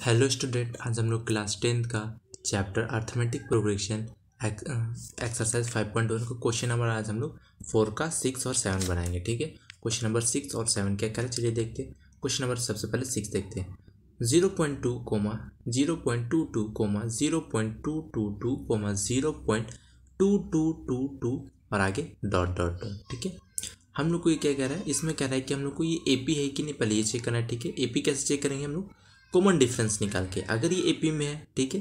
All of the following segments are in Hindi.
हेलो स्टूडेंट आज हम लोग क्लास टेंथ का chapter arithmetic progression exercise five point one का क्वेश्चन नंबर आज हम लोग फोर का सिक्स और सेवन बनाएंगे ठीक है क्वेश्चन नंबर सिक्स और सेवन क्या क्या चलिए देखते हैं क्वेश्चन नंबर सबसे पहले सिक्स देखते हैं zero point two comma zero point two two comma zero point two two two comma zero point two two two two और आगे डॉट डॉट डॉट ठीक है हम लोग को ये क्या कह रहा है इसमें कह रहा है कि हम लोग को ये ए पी है कि नहीं पहले ये चेक करना है ठीक है ए पी कैसे चेक करेंगे हम लोग कॉमन डिफरेंस निकाल के अगर ये एपी में है ठीक है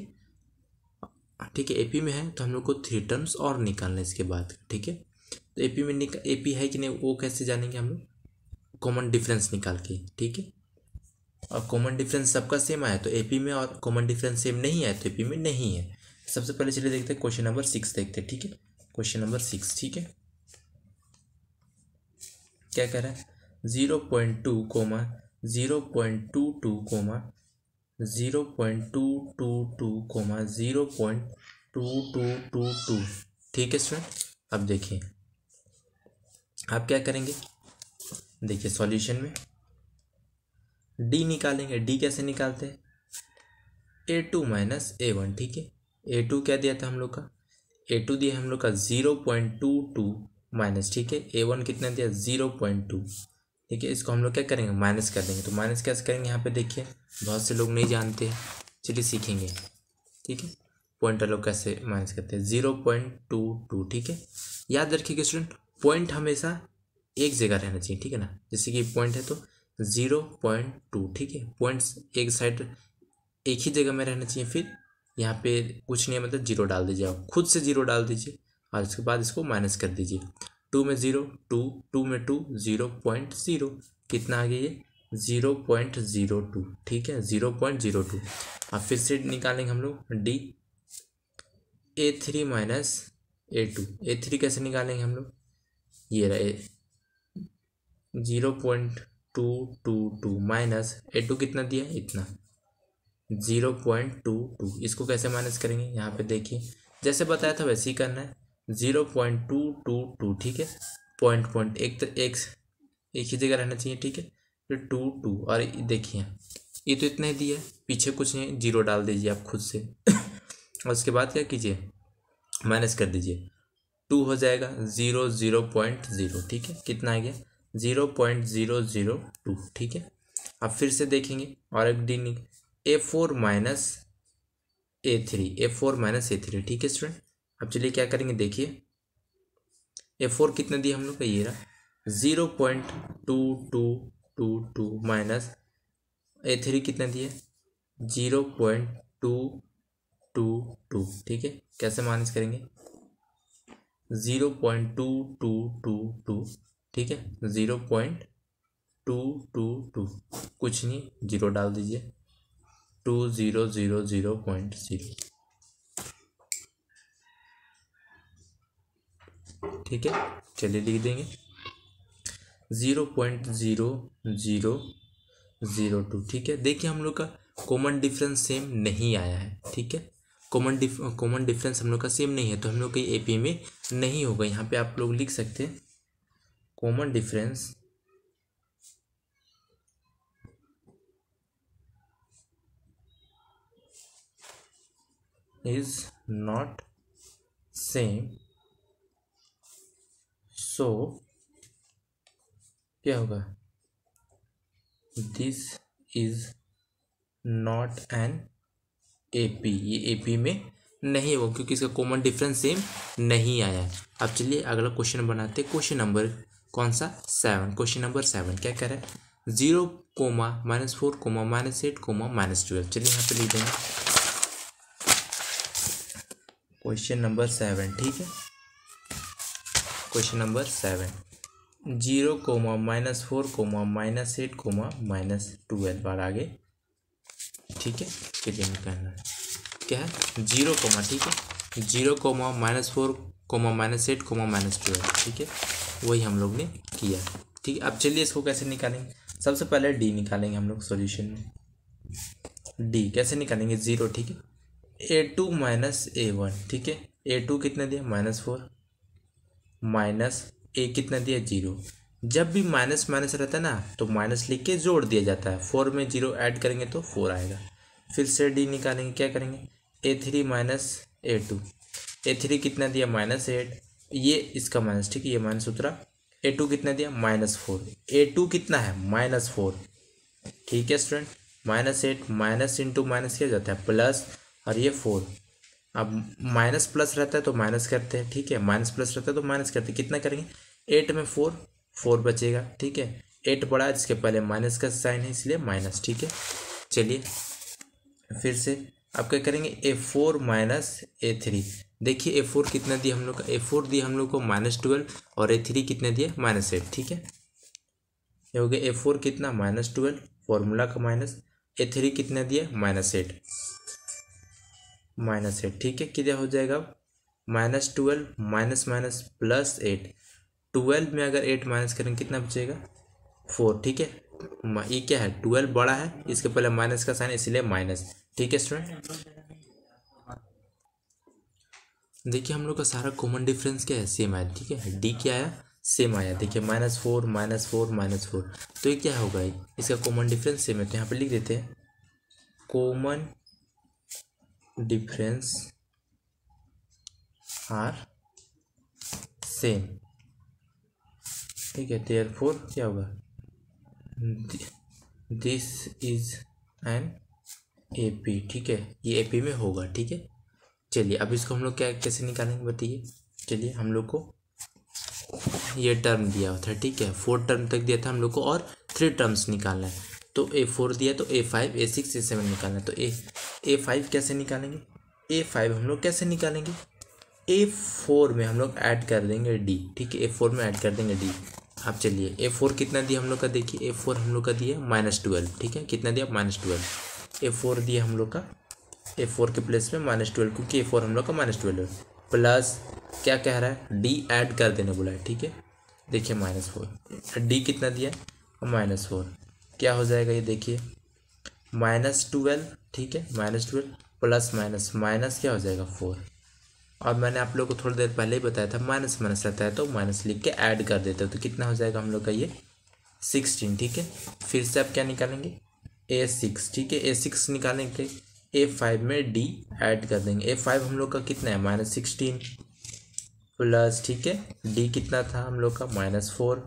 ठीक है एपी में है तो हम लोग को थ्री टर्म्स और निकालना है इसके बाद ठीक है तो एपी में निकाल एपी है कि नहीं वो कैसे जानेंगे हम लोग कॉमन डिफरेंस निकाल के ठीक है और कॉमन डिफरेंस सबका सेम आया तो एपी में और कॉमन डिफरेंस सेम नहीं आया तो एपी में नहीं है सबसे पहले चलिए देखते हैं क्वेश्चन नंबर सिक्स देखते हैं ठीक है क्वेश्चन नंबर सिक्स ठीक है क्या कह रहा है zero point two comma zero point two two comma zero point two two two comma zero point two two two two ठीक है स्टूडेंट अब देखिए आप क्या करेंगे देखिए सॉल्यूशन में डी निकालेंगे डी कैसे निकालते हैं A two minus A one ठीक है ए टू क्या दिया था हम लोग का ए टू दिया हम लोग का zero point two two minus ठीक है ए वन कितना दिया ज़ीरो पॉइंट टू ठीक है इसको हम लोग क्या करेंगे माइनस कर देंगे तो माइनस कैसे करेंगे यहाँ पे देखिए बहुत से लोग नहीं जानते चलिए सीखेंगे ठीक है पॉइंट लोग कैसे माइनस करते हैं ज़ीरो पॉइंट टू टू ठीक है याद रखिएगा स्टूडेंट पॉइंट हमेशा एक जगह रहना चाहिए ठीक है ना जैसे कि पॉइंट है तो ज़ीरो पॉइंट टू ठीक है पॉइंट्स एक साइड एक ही जगह में रहना चाहिए फिर यहाँ पे कुछ नहीं है मतलब जीरो डाल दीजिए आप खुद से जीरो डाल दीजिए और उसके बाद इसको माइनस कर दीजिए टू में ज़ीरो टू टू में टू ज़ीरो पॉइंट ज़ीरो कितना आ गया ये ज़ीरो पॉइंट ज़ीरो टू ठीक है ज़ीरो पॉइंट ज़ीरो टू अब फिर से निकालेंगे हम लोग D A three minus A two A three कैसे निकालेंगे हम लोग ये रहा A zero point two two two minus A two कितना दिया इतना ज़ीरो पॉइंट टू टू इसको कैसे माइनस करेंगे यहाँ पे देखिए जैसे बताया था वैसे ही करना है zero point two two two ठीक है पॉइंट पॉइंट एक तो एक एक ही जगह रहना चाहिए ठीक है फिर टू टू और देखिए ये तो इतना ही दिया पीछे कुछ नहीं जीरो डाल दीजिए आप खुद से और उसके बाद क्या कीजिए माइनस कर दीजिए टू हो जाएगा ज़ीरो ज़ीरो पॉइंट ज़ीरो ठीक है कितना आ गया zero point zero zero two ठीक है अब फिर से देखेंगे और एक डी नहीं A four minus A three A four minus A three ठीक है स्टूडेंट अब चलिए क्या करेंगे देखिए ए फोर कितना दिया हम लोग का ये रहा zero point two two two two minus A three कितने दिए zero point two two two ठीक है कैसे माइनस करेंगे zero point two two two two ठीक है zero point two two two कुछ नहीं जीरो डाल दीजिए two zero zero zero point zero ठीक है चलिए लिख देंगे zero point zero zero zero two ठीक है देखिए हम लोग का कॉमन डिफरेंस सेम नहीं आया है ठीक है कॉमन डिफ कॉमन डिफरेंस हम लोग का सेम नहीं है तो हम लोग कहीं ए पी में नहीं होगा यहाँ पे आप लोग लिख सकते हैं common difference is not same so क्या होगा this is not an A P ये ए पी में नहीं होगा क्योंकि इसका कॉमन डिफरेंस सेम नहीं आया अब चलिए अगला क्वेश्चन बनाते क्वेश्चन नंबर कौन सा सेवन क्वेश्चन नंबर सेवन क्या कह रहा है zero comma minus four comma minus eight comma minus twelve चलिए यहाँ पे लिख देंगे क्वेश्चन नंबर सेवन ठीक है question number seven zero comma minus four comma minus eight comma minus twelve बार आगे ठीक है चलिए हमें कहना है क्या है जीरो कोमा ठीक है zero comma minus four comma minus eight comma minus twelve ठीक है वही हम लोग ने किया ठीक है अब चलिए इसको कैसे निकालेंगे सबसे पहले डी निकालेंगे हम लोग सोल्यूशन में डी कैसे निकालेंगे जीरो ठीक है A two minus A one ठीक है ए टू कितने दिया माइनस फोर माइनस ए कितना दिया जीरो जब भी माइनस माइनस रहता है ना तो माइनस लिख के जोड़ दिया जाता है फोर में जीरो ऐड करेंगे तो फोर आएगा फिर से डी निकालेंगे क्या करेंगे A three minus A two A three कितना दिया माइनस एट ये इसका माइनस ठीक है ये माइनस उतरा ए टू कितना दिया माइनस फोर ए टू कितना है माइनस फोर ठीक है student minus eight minus into minus किया जाता है प्लस और ये फोर अब माइनस प्लस रहता है तो माइनस करते हैं ठीक है माइनस प्लस रहता है तो माइनस करते हैं कितना करेंगे एट में फोर फोर बचेगा ठीक है एट बड़ा है जिसके पहले माइनस का साइन है इसलिए माइनस ठीक है चलिए फिर से अब क्या करेंगे A four minus A three देखिए ए फोर कितना दिया हम लोग का ए फोर दिया हम लोग को माइनस ट्वेल्व और ए थ्री कितना दिया माइनस एट ठीक है ये हो गया ए फोर कितना माइनस ट्वेल्व फॉर्मूला का माइनस ए थ्री कितना दिया माइनस एट माइनस एट ठीक है क्या हो जाएगा minus twelve minus minus plus eight twelve में अगर एट माइनस करेंगे कितना बचेगा फोर ठीक है ये क्या है ट्वेल्व बड़ा है इसके पहले माइनस का साइन इसलिए माइनस ठीक है स्टूडेंट देखिए हम लोग का सारा कॉमन डिफरेंस क्या है सेम आया ठीक है डी क्या आया सेम आया देखिए minus four minus four minus four तो ये क्या होगा इसका कॉमन डिफरेंस सेम है तो यहाँ पे लिख देते हैं कॉमन difference are same ठीक है therefore क्या होगा this is an A P ठीक है ये ए पी में होगा ठीक है चलिए अब इसको हम लोग क्या कैसे निकालेंगे बताइए चलिए हम लोग को ये टर्म दिया हुआ था ठीक है फोर टर्म तक दिया था हम लोग को और थ्री टर्म्स निकालना है तो ए फोर दिया तो A five A six A seven निकालना है तो ए ए फाइव कैसे निकालेंगे ए फाइव हम लोग कैसे निकालेंगे ए फोर में हम लोग ऐड कर देंगे डी ठीक है ए फोर में ऐड कर देंगे डी आप चलिए ए फोर कितना दिया हम लोग का देखिए ए फोर हम लोग का दिया माइनस ट्वेल्व ठीक है कितना दिया माइनस ट्वेल्व ए फोर दिया हम लोग का ए फोर के प्लेस में माइनस ट्वेल्व क्योंकि ए फोर हम लोग का माइनस ट्वेल्व है प्लस क्या कह रहा है डी ऐड कर देने बोला है ठीक है देखिए माइनस फोर डी कितना दिया माइनस फोर क्या हो जाएगा ये देखिए माइनस ट्वेल्व ठीक है minus twelve plus minus minus क्या हो जाएगा फोर और मैंने आप लोग को थोड़ी देर पहले ही बताया था माइनस माइनस रहता है तो माइनस लिख के ऐड कर देते हो तो कितना हो जाएगा हम लोग का ये सिक्सटीन ठीक है फिर से आप क्या निकालेंगे ए सिक्स ठीक है ए सिक्स निकालेंगे ए फाइव में डी ऐड कर देंगे ए फाइव हम लोग का कितना है माइनस सिक्सटीन प्लस ठीक है डी कितना था हम लोग का माइनस फोर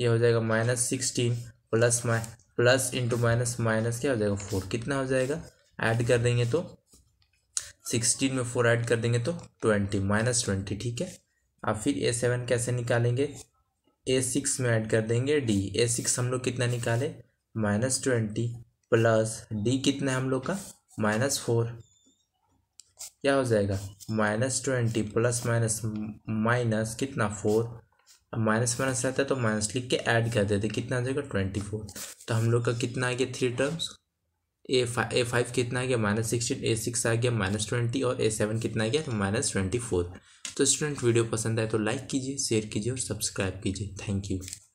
ये हो जाएगा माइनस सिक्सटीन प्लस माइ प्लस इंटू माइनस माइनस क्या हो जाएगा फोर कितना हो जाएगा ऐड कर देंगे तो सिक्सटीन में फोर ऐड कर देंगे तो ट्वेंटी माइनस ट्वेंटी ठीक है अब फिर ए सेवन कैसे निकालेंगे ए सिक्स में ऐड कर देंगे डी ए सिक्स हम लोग कितना निकाले माइनस ट्वेंटी प्लस डी कितना है हम लोग का माइनस फोर क्या हो जाएगा minus twenty plus minus minus कितना फोर अब माइनस माइनस रहता है तो माइनस लिख के ऐड कर देते कितना आ जाएगा ट्वेंटी फोर तो हम लोग का कितना आ गया three terms A five A five कितना आ गया माइनस सिक्सटीन ए सिक्स आ गया माइनस ट्वेंटी और ए सेवन कितना आ गया तो माइनस ट्वेंटी फोर तो स्टूडेंट वीडियो पसंद आए तो लाइक कीजिए शेयर कीजिए और सब्सक्राइब कीजिए थैंक यू